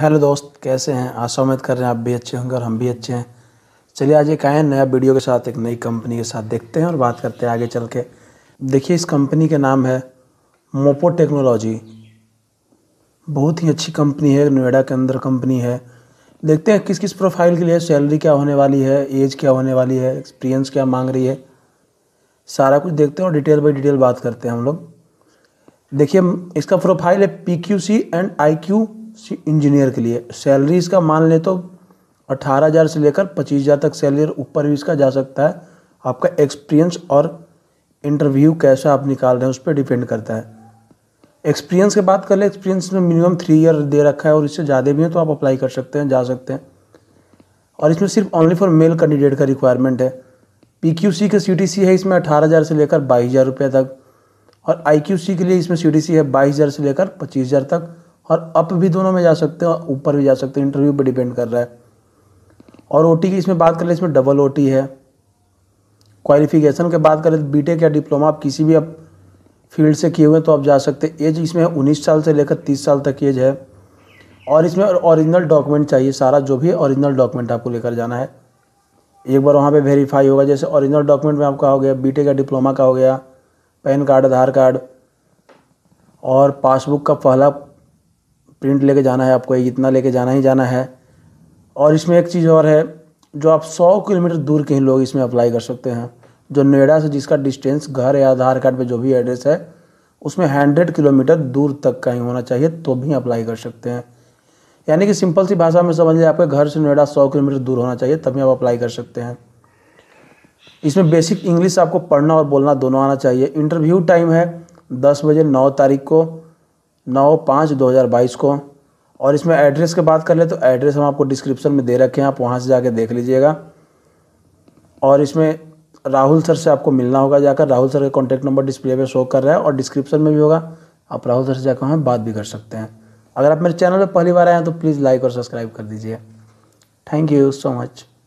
hello दोस्त कैसे हैं आशा उम्मीद कर रहे हैं आप भी अच्छे होंगे और हम भी अच्छे हैं चलिए आज एक आए नया वीडियो के साथ एक नई कंपनी के साथ देखते हैं और बात करते हैं आगे चल के देखिए इस कंपनी का नाम है मोपो टेक्नोलॉजी बहुत ही अच्छी कंपनी है नोएडा के अंदर कंपनी है देखते हैं किस किस प्रोफाइल के लिए सैलरी क्या होने वाली है एज क्या होने वाली है एक्सपीरियंस क्या मांग रही है सारा कुछ देखते हैं और डिटेल बाई डिटेल बात करते हैं हम लोग देखिए इसका प्रोफाइल है P Q C and I Q engineer के लिए सैलरी इसका मान ले तो अठारह हज़ार से लेकर पच्चीस हज़ार तक सैलरी ऊपर भी इसका जा सकता है आपका एक्सपीरियंस और इंटरव्यू कैसा आप निकाल रहे हैं उस पर डिपेंड करता है एक्सपीरियंस की बात कर ले एक्सपीरियंस में मिनिमम थ्री ईयर दे रखा है और इससे ज़्यादा भी है तो आप अप्लाई कर सकते हैं जा सकते हैं और इसमें सिर्फ ओनली फॉर मेल कैंडिडेट का रिक्वायरमेंट है पी क्यू सी के सी टी सी है इसमें अठारह हज़ार से लेकर बाईस हज़ार रुपये तक और आई क्यू सी के लिए इसमें सी टी सी है बाईस हज़ार से लेकर पच्चीस हज़ार तक और अप भी दोनों में जा सकते हैं और ऊपर भी जा सकते हैं इंटरव्यू पर डिपेंड कर रहा है और ओ की इसमें बात करें इसमें डबल ओ है क्वालिफिकेशन के बात करें तो बी या डिप्लोमा आप किसी भी आप फील्ड से किए हुए तो आप जा सकते हैं एज इसमें उन्नीस साल से लेकर तीस साल तक एज है और इसमें ओरिजिनल डॉक्यूमेंट चाहिए सारा जो भी ओरिजिनल डॉक्यूमेंट आपको लेकर जाना है एक बार वहाँ पे वेरीफाई होगा जैसे ओरिजिनल डॉक्यूमेंट में आपका हो गया बीटे का डिप्लोमा का हो गया पैन कार्ड आधार कार्ड और पासबुक का पहला प्रिंट लेके जाना है आपको इतना लेके जाना ही जाना है और इसमें एक चीज़ और है जो आप 100 किलोमीटर दूर के ही लोग इसमें अप्लाई कर सकते हैं जो नोएडा से जिसका डिस्टेंस घर या आधार कार्ड पे जो भी एड्रेस है उसमें हंड्रेड किलोमीटर दूर तक का ही होना चाहिए तो भी अप्लाई कर सकते हैं यानी कि सिंपल सी भाषा में समझ लीजिए आपके घर से नोएडा सौ किलोमीटर दूर होना चाहिए तभी आप अप्लाई कर सकते हैं इसमें बेसिक इंग्लिश आपको पढ़ना और बोलना दोनों आना चाहिए इंटरव्यू टाइम है दस बजे नौ तारीख को नौ पाँच दो हज़ार बाईस को और इसमें एड्रेस की बात कर ले तो एड्रेस हम आपको डिस्क्रिप्शन में दे रखे हैं आप वहाँ से जाके देख लीजिएगा और इसमें राहुल सर से आपको मिलना होगा जाकर राहुल सर का कॉन्टैक्ट नंबर डिस्प्ले पर शो कर रहा है और डिस्क्रिप्शन में भी होगा आप राहुल सर से जाकर हमें बात भी कर सकते हैं अगर आप मेरे चैनल पर पहली बार आए हैं तो प्लीज़ लाइक और सब्सक्राइब कर दीजिए थैंक यू सो मच